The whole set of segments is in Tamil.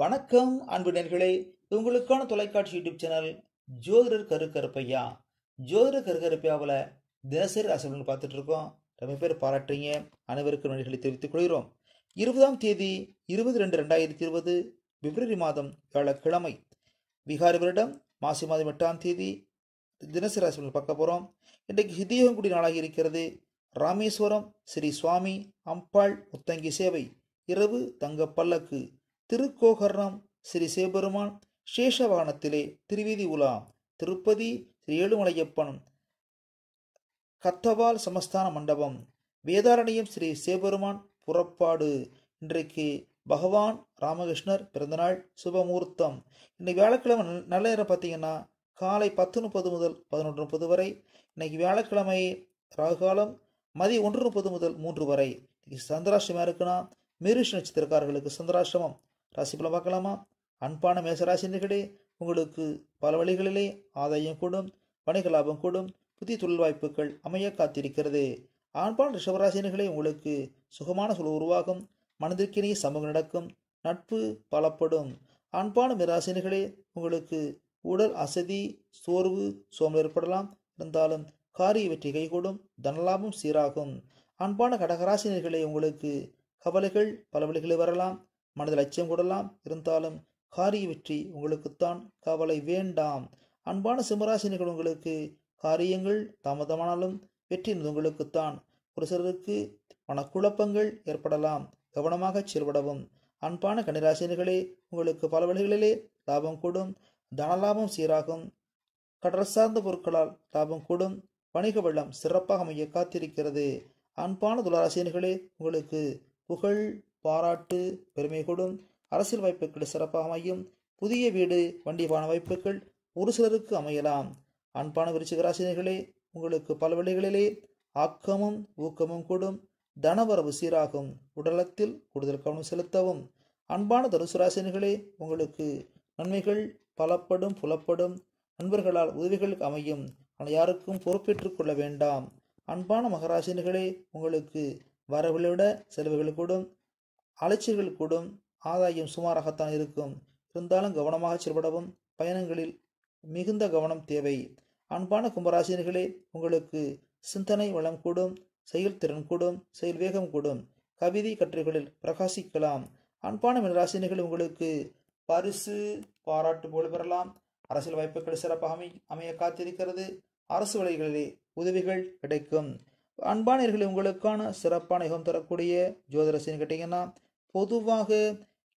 வணக்கம் அன்பு நேர்களே உங்களுக்கான தொலைக்காட்சி யூடியூப் சேனல் ஜோதிடர் கரு கருப்பையா ஜோதிடர் கரு கருப்பையாவில் தினசரி ராசிபலன் பார்த்துட்டு இருக்கோம் ரொம்ப பேர் பாராட்டுறீங்க அனைவருக்கும் நன்றிகளை தெரிவித்துக் கொள்கிறோம் இருபதாம் தேதி இருபது ரெண்டு ரெண்டாயிரத்தி இருபது பிப்ரவரி மாதம் வியாழக்கிழமை விகாரி வருடம் மாசி மாதம் எட்டாம் தேதி தினசரி ராசிபலன் பார்க்க போகிறோம் இன்றைக்கு ஹிதியோகம் கூடிய நாளாக இருக்கிறது ராமேஸ்வரம் ஸ்ரீ சுவாமி அம்பாள் முத்தங்கி சேவை இரவு தங்க பல்லக்கு திருக்கோகர்ணம் ஸ்ரீ சிவபெருமான் சேஷவானத்திலே திருவிதி உலா திருப்பதி ஸ்ரீ ஏழுமலையப்பன் கத்தவால் சமஸ்தான மண்டபம் வேதாரண்யம் ஸ்ரீ சிவபெருமான் புறப்பாடு இன்றைக்கு பகவான் ராமகிருஷ்ணர் பிறந்தநாள் சுபமூர்த்தம் இன்னைக்கு வியாழக்கிழமை நல்ல நேரம் பார்த்தீங்கன்னா காலை பத்து முப்பது முதல் பதினொன்று முப்பது வரை இன்னைக்கு வியாழக்கிழமை ராகுகாலம் மதியம் ஒன்று முப்பது முதல் மூன்று வரை சந்திராஷ்டமாக இருக்குன்னா மிருஷ நட்சத்திரக்காரர்களுக்கு சந்திராசிரமம் ராசிக்குள்ள பார்க்கலாமா அன்பான மேசராசினர்களே உங்களுக்கு பல வழிகளிலே ஆதாயம் கூடும் வணிக லாபம் கூடும் புதிய தொழில் வாய்ப்புகள் அமைய காத்திருக்கிறது ஆண்பான ரிஷபராசினர்களே உங்களுக்கு சுகமான சூழல் உருவாகும் மனதிற்கினிய சமூகம் நடக்கும் நட்பு பலப்படும் அன்பான மிராசினர்களே உங்களுக்கு உடல் அசதி சோர்வு சோமல் ஏற்படலாம் இருந்தாலும் காரிய வெற்றி கைகூடும் தனலாபம் சீராகும் அன்பான கடகராசினர்களே உங்களுக்கு கவலைகள் பல வழிகளில் வரலாம் மனதில் அச்சம் கூடலாம் இருந்தாலும் காரிய வெற்றி உங்களுக்குத்தான் கவலை வேண்டாம் அன்பான சிம்மராசினிகள் உங்களுக்கு காரியங்கள் தாமதமானாலும் வெற்றி உங்களுக்குத்தான் ஒரு சிலருக்கு மனக்குழப்பங்கள் ஏற்படலாம் கவனமாக செயல்படவும் அன்பான கன்னிராசினர்களே உங்களுக்கு பல வழிகளிலே லாபம் கூடும் தனலாபம் சீராகும் கடல் சார்ந்த பொருட்களால் லாபம் கூடும் வணிக வெள்ளம் சிறப்பாக அமைய காத்திருக்கிறது அன்பான துளராசினிகளே உங்களுக்கு புகழ் பாராட்டு பெருமை கொடும் அரசியல் வாய்ப்புகள் சிறப்பாக அமையும் புதிய வீடு வண்டிபான வாய்ப்புகள் ஒரு சிலருக்கு அமையலாம் அன்பான விருச்சிகராசினிகளே உங்களுக்கு பல வழிகளிலே ஆக்கமும் ஊக்கமும் கூடும் தனவரவு சீராகும் உடலத்தில் கூடுதல் கவனம் செலுத்தவும் அன்பான தனுசுராசினிகளே உங்களுக்கு நன்மைகள் பலப்படும் புலப்படும் நண்பர்களால் உதவிகள் அமையும் ஆனால் யாருக்கும் பொறுப்பேற்றுக் கொள்ள வேண்டாம் அன்பான மகராசினிகளே உங்களுக்கு வரவுகளை விட செலவுகள் கூடும் அலைச்சல்கள் கூடும் ஆதாயம் சுமாராகத்தான் இருக்கும் இருந்தாலும் கவனமாக செயல்படவும் பயணங்களில் மிகுந்த கவனம் தேவை அன்பான கும்பராசினர்களே உங்களுக்கு சிந்தனை வளம் கூடும் செயல்திறன் கூடும் செயல் வேகம் கூடும் கவிதை கற்றுகளில் பிரகாசிக்கலாம் அன்பான மினராசினர்கள் உங்களுக்கு பரிசு பாராட்டு போல் பெறலாம் அரசியல் வாய்ப்புகள் சிறப்பாக அமை அமைய காத்திருக்கிறது அரசு வழிகளிலே உதவிகள் கிடைக்கும் அன்பானர்கள் உங்களுக்கான சிறப்பான யுகம் தரக்கூடிய ஜோதிரசின்னு கேட்டிங்கன்னா பொதுவாக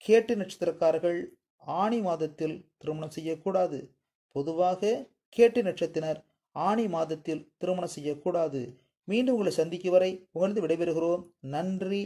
கேட்டு நட்சத்திரக்காரர்கள் ஆணி மாதத்தில் திருமணம் செய்யக்கூடாது பொதுவாக கேட்டு நட்சத்தினர் ஆணி மாதத்தில் திருமணம் செய்யக்கூடாது மீண்டும் உங்களை சந்திக்கும் வரை உகழ்ந்து விடைபெறுகிறோம் நன்றி